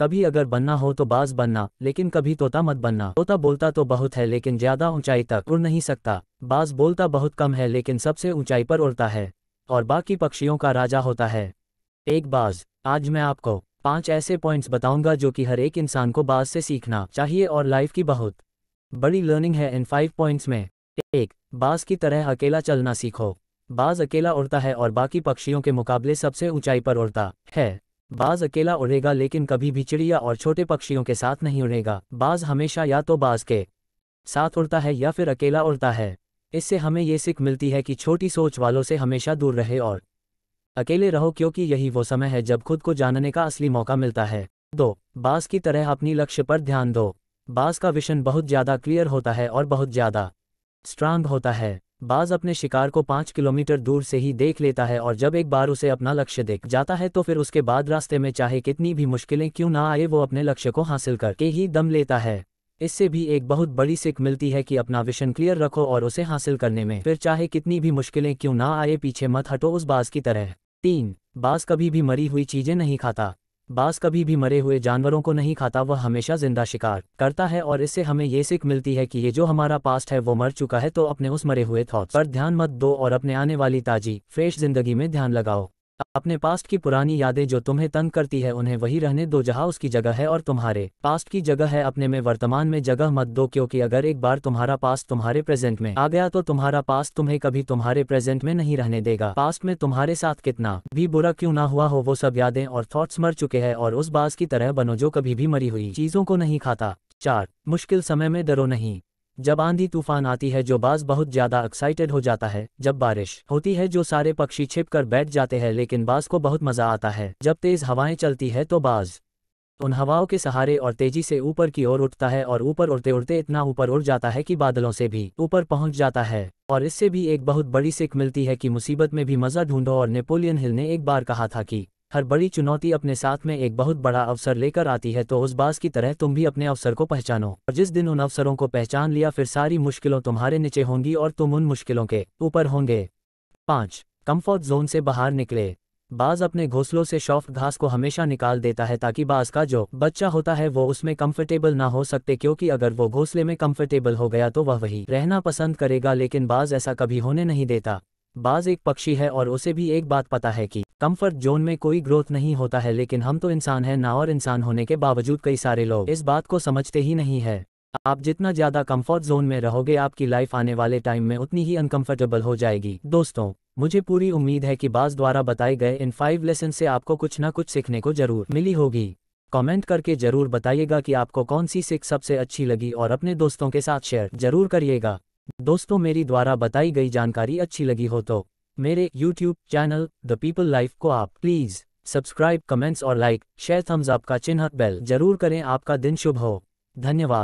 कभी अगर बनना हो तो बाज बनना लेकिन कभी तोता मत बनना तोता बोलता तो बहुत है लेकिन ज्यादा ऊंचाई तक उड़ नहीं सकता बाज बोलता बहुत कम है लेकिन सबसे ऊंचाई पर उड़ता है और बाकी पक्षियों का राजा होता है एक बाज आज मैं आपको पांच ऐसे पॉइंट्स बताऊंगा जो कि हर एक इंसान को बाज से सीखना चाहिए और लाइफ की बहुत बड़ी लर्निंग है इन फाइव पॉइंट्स में एक बाज की तरह अकेला चलना सीखो बाज अकेला उड़ता है और बाकी पक्षियों के मुकाबले सबसे ऊंचाई पर उड़ता है बाज अकेला उड़ेगा लेकिन कभी भी चिड़िया और छोटे पक्षियों के साथ नहीं उड़ेगा बाज हमेशा या तो बाज के साथ उड़ता है या फिर अकेला उड़ता है इससे हमें ये सीख मिलती है कि छोटी सोच वालों से हमेशा दूर रहे और अकेले रहो क्योंकि यही वो समय है जब खुद को जानने का असली मौका मिलता है दो बास की तरह अपनी लक्ष्य पर ध्यान दो बास का विशन बहुत ज़्यादा क्लियर होता है और बहुत ज़्यादा स्ट्रांग होता है बाज अपने शिकार को पांच किलोमीटर दूर से ही देख लेता है और जब एक बार उसे अपना लक्ष्य देख जाता है तो फिर उसके बाद रास्ते में चाहे कितनी भी मुश्किलें क्यों ना आए वो अपने लक्ष्य को हासिल करके ही दम लेता है इससे भी एक बहुत बड़ी सीख मिलती है कि अपना विशन क्लियर रखो और उसे हासिल करने में फिर चाहे कितनी भी मुश्किलें क्यों ना आए पीछे मत हटो उस बाज की तरह तीन बाज कभी भी मरी हुई चीज़ें नहीं खाता बास कभी भी मरे हुए जानवरों को नहीं खाता वह हमेशा जिंदा शिकार करता है और इससे हमें ये सीख मिलती है कि ये जो हमारा पास्ट है वो मर चुका है तो अपने उस मरे हुए थॉट पर ध्यान मत दो और अपने आने वाली ताजी फ्रेश जिंदगी में ध्यान लगाओ अपने पास्ट की पुरानी यादें जो तुम्हें तंग करती है उन्हें वही रहने दो जहां उसकी जगह है और तुम्हारे पास्ट की जगह है अपने में वर्तमान में जगह मत दो क्योंकि अगर एक बार तुम्हारा पास्ट तुम्हारे प्रेजेंट में आ गया तो तुम्हारा पास्ट तुम्हें कभी तुम्हारे प्रेजेंट में नहीं रहने देगा पास्ट में तुम्हारे साथ कितना भी बुरा क्यों ना हुआ हो वो सब यादें और थॉट्स मर चुके हैं और उस बास की तरह बनो जो कभी भी मरी हुई चीजों को नहीं खाता चार मुश्किल समय में डरो नहीं जब आंधी तूफान आती है जो बाज बहुत ज्यादा एक्साइटेड हो जाता है जब बारिश होती है जो सारे पक्षी छिप कर बैठ जाते हैं लेकिन बाज को बहुत मजा आता है जब तेज हवाएं चलती है तो बाज उन हवाओं के सहारे और तेजी से ऊपर की ओर उठता है और ऊपर उड़ते उड़ते इतना ऊपर उड़ जाता है कि बादलों से भी ऊपर पहुंच जाता है और इससे भी एक बहुत बड़ी सीख मिलती है कि मुसीबत में भी मजा ढूंढो और नेपोलियन हिल ने एक बार कहा था कि हर बड़ी चुनौती अपने साथ में एक बहुत बड़ा अवसर लेकर आती है तो उस बास की तरह तुम भी अपने अवसर को पहचानो और जिस दिन उन अवसरों को पहचान लिया फिर सारी मुश्किलों तुम्हारे नीचे होंगी और तुम उन मुश्किलों के ऊपर होंगे पाँच कम्फर्ट जोन से बाहर निकले बाज अपने घोंसलों से शॉफ्ट घास को हमेशा निकाल देता है ताकि बाज का जो बच्चा होता है वो उसमें कंफर्टेबल ना हो सकते क्योंकि अगर वो घोंसले में कंफर्टेबल हो गया तो वह वही रहना पसंद करेगा लेकिन बाज ऐसा कभी होने नहीं देता बाज एक पक्षी है और उसे भी एक बात पता है कि कंफर्ट जोन में कोई ग्रोथ नहीं होता है लेकिन हम तो इंसान हैं ना और इंसान होने के बावजूद कई सारे लोग इस बात को समझते ही नहीं है आप जितना ज्यादा कंफर्ट जोन में रहोगे आपकी लाइफ आने वाले टाइम में उतनी ही अनकंफर्टेबल हो जाएगी दोस्तों मुझे पूरी उम्मीद है कि बाज द्वारा बताए गए इन फाइव लेसन से आपको कुछ ना कुछ सीखने को जरूर मिली होगी कमेंट करके जरूर बताइएगा कि आपको कौन सी सिख सबसे अच्छी लगी और अपने दोस्तों के साथ शेयर जरूर करिएगा दोस्तों मेरी द्वारा बताई गई जानकारी अच्छी लगी हो तो मेरे YouTube channel the people life को आप प्लीज़ सब्सक्राइब कमेंट्स और लाइक शेयर थम्स आपका चिन्ह बेल जरूर करें आपका दिन शुभ हो धन्यवाद